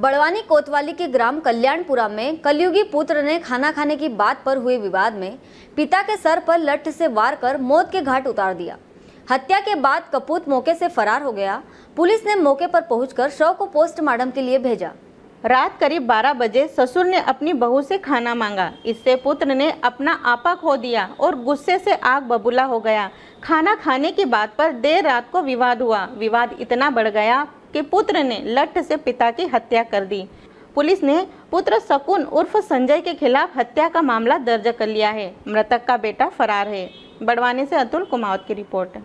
बड़वानी कोतवाली के ग्राम कल्याणपुरा में कलयुगी पुत्र ने खाना खाने की बात पर हुए विवाद में पिता के सर पर लठ से वार कर मौत के घाट उतार दिया हत्या के बाद कपूत मौके से फरार हो गया पुलिस ने मौके पर पहुंचकर शव को पोस्टमार्टम के लिए भेजा रात करीब 12 बजे ससुर ने अपनी बहू से खाना मांगा इससे पुत्र ने अपना आपा खो दिया और गुस्से से आग बबूला हो गया खाना खाने की बात पर देर रात को विवाद हुआ विवाद इतना बढ़ गया के पुत्र ने लठ से पिता की हत्या कर दी पुलिस ने पुत्र शकुन उर्फ संजय के खिलाफ हत्या का मामला दर्ज कर लिया है मृतक का बेटा फरार है बड़वानी से अतुल कुमावत की रिपोर्ट